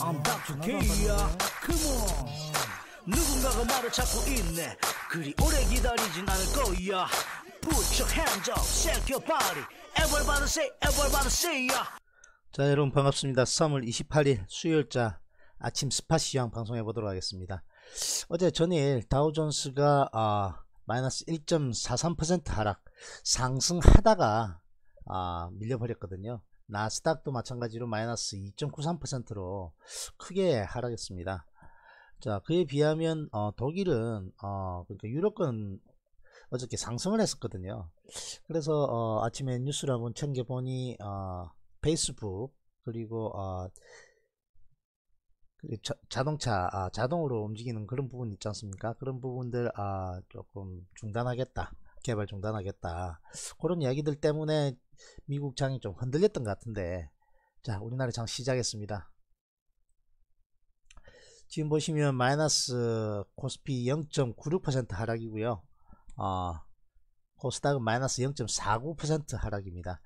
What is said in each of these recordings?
I'm back to K야 Come on 누군가가 나를 찾고 있네 그리 오래 기다리진 않을 거야 Put your hands up, shake your body Everybody say, everybody say yeah. 자 여러분 반갑습니다 3월 28일 수요일자 아침 스팟 시향 방송해 보도록 하겠습니다 어제 전일 다우존스가 아, 마이너스 1.43% 하락 상승하다가 아, 밀려버렸거든요 나스닥도 마찬가지로 마이너스 2.93%로 크게 하락했습니다. 자 그에 비하면 어, 독일은 어, 그러니까 유럽권 어저께 상승을 했었거든요. 그래서 어, 아침에 뉴스를 한번 챙겨보니 어, 페이스북 그리고 어, 자, 동차 아, 자동으로 움직이는 그런 부분 있지 않습니까? 그런 부분들 아, 조금 중단하겠다. 개발 중단하겠다. 그런 이야기들 때문에 미국 장이 좀 흔들렸던 것 같은데 자 우리나라 장 시작했습니다. 지금 보시면 마이너스 코스피 0.96% 하락이고요. 어, 코스닥은 마이너스 0.49% 하락입니다.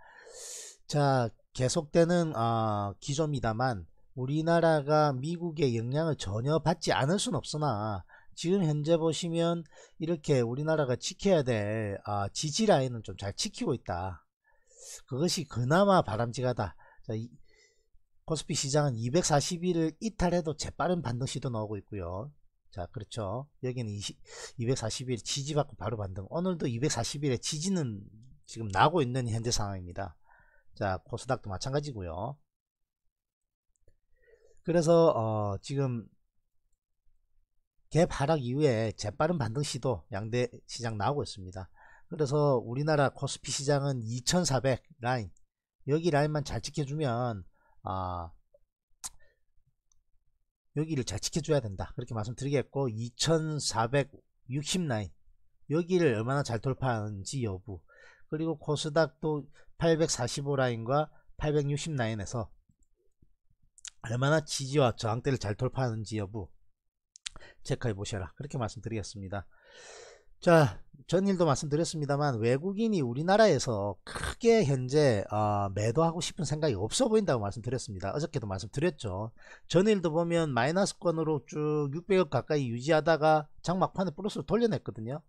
자 계속되는 어, 기조입니다만 우리나라가 미국의 영향을 전혀 받지 않을 순 없으나 지금 현재 보시면 이렇게 우리나라가 지켜야 될 아, 지지라인은 좀 잘 지키고 있다. 그것이 그나마 바람직하다. 자, 이, 코스피 시장은 240일을 이탈해도 재빠른 반등 시도 나오고 있고요. 자 그렇죠. 여기는 2 4 0일 지지받고 바로 반등. 오늘도 240일에 지지는 지금 나고 있는 현재 상황입니다. 자 코스닥도 마찬가지고요. 그래서 어, 지금 개발락 이후에 재빠른 반등 시도 양대 시장 나오고 있습니다. 그래서 우리나라 코스피 시장은 2400 라인 여기 라인만 잘 지켜주면 아 여기를 잘 지켜줘야 된다 그렇게 말씀드리겠고 2460 라인 여기를 얼마나 잘 돌파하는지 여부 그리고 코스닥도 845 라인과 860 라인에서 얼마나 지지와 저항대를 잘 돌파하는지 여부 체크해 보셔라 그렇게 말씀드리겠습니다 자 전일도 말씀드렸습니다만 외국인이 우리나라에서 크게 현재 어, 매도하고 싶은 생각이 없어 보인다고 말씀드렸습니다 어저께도 말씀드렸죠 전일도 보면 마이너스권으로 쭉 600억 가까이 유지하다가 장막판에 플러스로 돌려냈거든요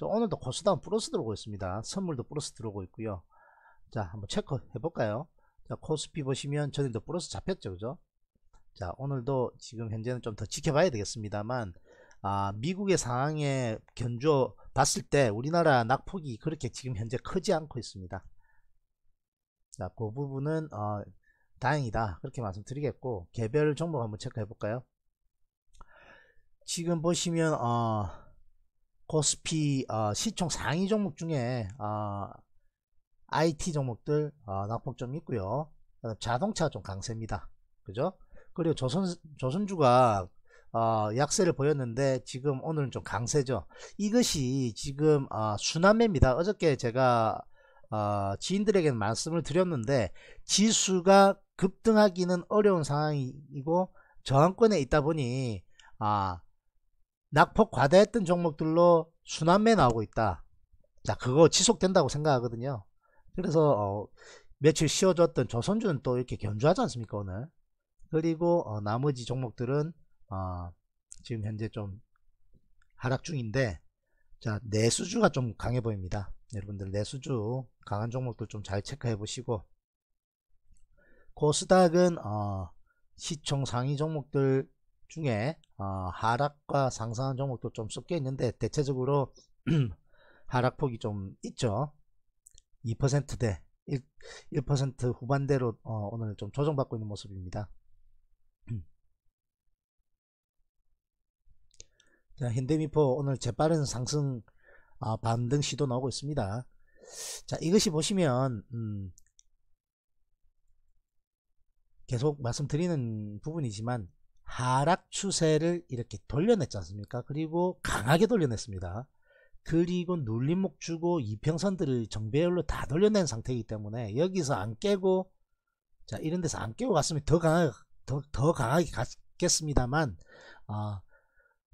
오늘도 코스다운 플러스 들어오고 있습니다 선물도 플러스 들어오고 있고요 자 한번 체크해 볼까요 자 코스피 보시면 전일도 플러스 잡혔죠 그죠 자 오늘도 지금 현재는 좀 더 지켜봐야 되겠습니다만 아, 미국의 상황에 견주 어 봤을 때 우리나라 낙폭이 그렇게 지금 현재 크지 않고 있습니다. 자, 그 부분은 어, 다행이다 그렇게 말씀드리겠고 개별 종목 한번 체크해 볼까요? 지금 보시면 어, 코스피 어, 시총 상위 종목 중에 어, IT 종목들 어, 낙폭 좀 있고요. 자동차 좀 강세입니다. 그죠? 그리고 조선, 조선주가 어, 약세를 보였는데 지금 오늘은 좀 강세죠. 이것이 지금 어, 순환매입니다. 어저께 제가 어, 지인들에게 말씀을 드렸는데 지수가 급등하기는 어려운 상황이고 저항권에 있다 보니 아, 낙폭 과대했던 종목들로 순환매 나오고 있다. 자, 그거 지속된다고 생각하거든요. 그래서 어, 며칠 쉬어줬던 조선주는 또 이렇게 견주하지 않습니까 오늘? 그리고 어, 나머지 종목들은 어, 지금 현재 좀 하락 중인데 자 내수주가 좀 강해 보입니다 여러분들 내수주 강한 종목들 좀 잘 체크해 보시고 코스닥은 어, 시총 상위 종목들 중에 어, 하락과 상승한 종목도 좀 섞여 있는데 대체적으로 하락폭이 좀 있죠 2%대 1%, 1 후반대로 어, 오늘 좀 조정받고 있는 모습입니다 자, 현대미포 오늘 재빠른 상승 아, 반등 시도 나오고 있습니다. 자, 이것이 보시면 음, 계속 말씀드리는 부분이지만 하락 추세를 이렇게 돌려냈지 않습니까? 그리고 강하게 돌려냈습니다. 그리고 눌림목 주고 이평선들을 정배열로 다 돌려낸 상태이기 때문에 여기서 안 깨고 자 이런 데서 안 깨고 갔으면 더 강하게 더, 더 강하게 갔겠습니다만 아,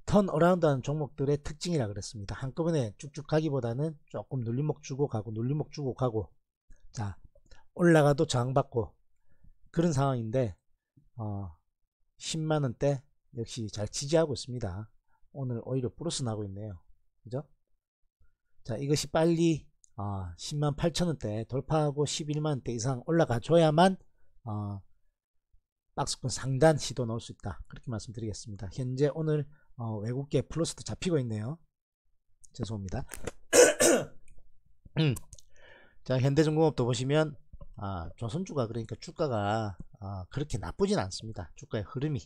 턴어라운드하는 종목들의 특징이라 그랬습니다. 한꺼번에 쭉쭉 가기보다는 조금 눌림목 주고 가고 눌림목 주고 가고 자 올라가도 저항받고 그런 상황인데 어, 10만원대 역시 잘 지지하고 있습니다. 오늘 오히려 플러스 나고 있네요. 그죠? 자 이것이 빨리 어, 10만 8천원대 돌파하고 11만원대 이상 올라가 줘야만 어, 박스권 상단 시도 넣을 수 있다. 그렇게 말씀드리겠습니다. 현재 오늘 어, 외국계 플러스도 잡히고 있네요. 죄송합니다. 자 현대중공업도 보시면 아, 조선주가 그러니까 주가가 아, 그렇게 나쁘진 않습니다. 주가의 흐름이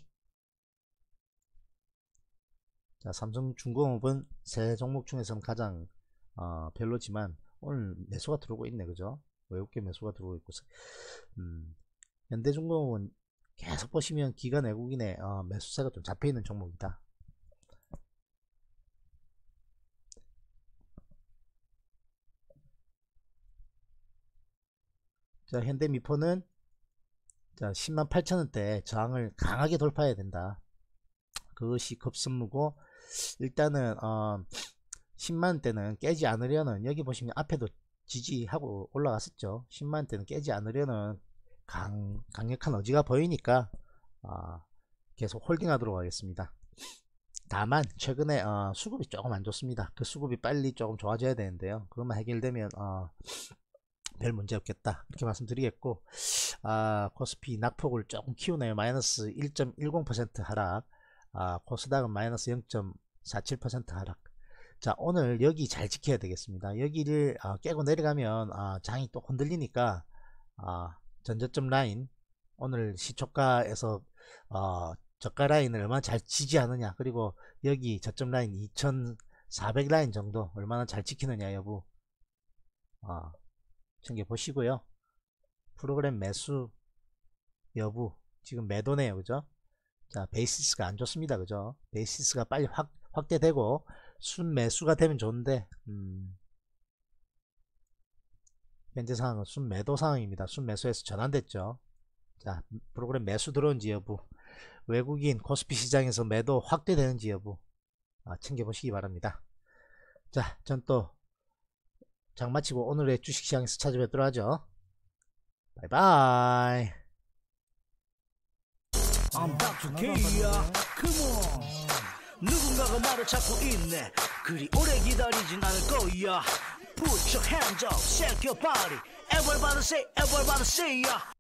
자 삼성중공업은 세 종목 중에서는 가장 어, 별로지만 오늘 매수가 들어오고 있네 그죠? 외국계 매수가 들어오고 있고 음, 현대중공업은 계속 보시면 기간 외국인의 어, 매수세가 좀 잡혀있는 종목이다. 자 현대미포는 자 10만 8천원대 저항을 강하게 돌파해야 된다 그것이 급선무고 일단은 어1 0만대는 깨지 않으려는 여기 보시면 앞에도 지지하고 올라갔었죠 1 0만대는 깨지 않으려는 강, 강력한 어지가 보이니까 어, 계속 홀딩하도록 하겠습니다 다만 최근에 어, 수급이 조금 안 좋습니다 그 수급이 빨리 조금 좋아져야 되는데요 그것만 해결되면 어, 별 문제 없겠다 이렇게 말씀드리겠고 아, 코스피 낙폭을 조금 키우네요 마이너스 1.10% 하락 아, 코스닥은 마이너스 0.47% 하락 자 오늘 여기 잘 지켜야 되겠습니다 여기를 아, 깨고 내려가면 아, 장이 또 흔들리니까 아, 전저점 라인 오늘 시초가에서 어, 저가 라인을 얼마나 잘 지지하느냐 그리고 여기 저점 라인 2400 라인 정도 얼마나 잘 지키느냐 여부 어, 챙겨보시고요. 프로그램 매수 여부 지금 매도네요. 그죠? 자 베이시스가 안 좋습니다. 그죠? 베이시스가 빨리 확, 확대되고 순매수가 되면 좋은데 음, 현재 상황은 순매도 상황입니다. 순매수에서 전환됐죠. 자 프로그램 매수 들어온지 여부 외국인 코스피 시장에서 매도 확대되는지 여부 아, 챙겨보시기 바랍니다. 자, 전또 장 마치고 오늘의 주식시장에서 찾아뵙도록 하죠. 바이바이. 누군가가 말을 찾고 있네 그리 오래 기다리진 않을 거야 Put your hands up, shake your body Everybody say, everybody say yeah.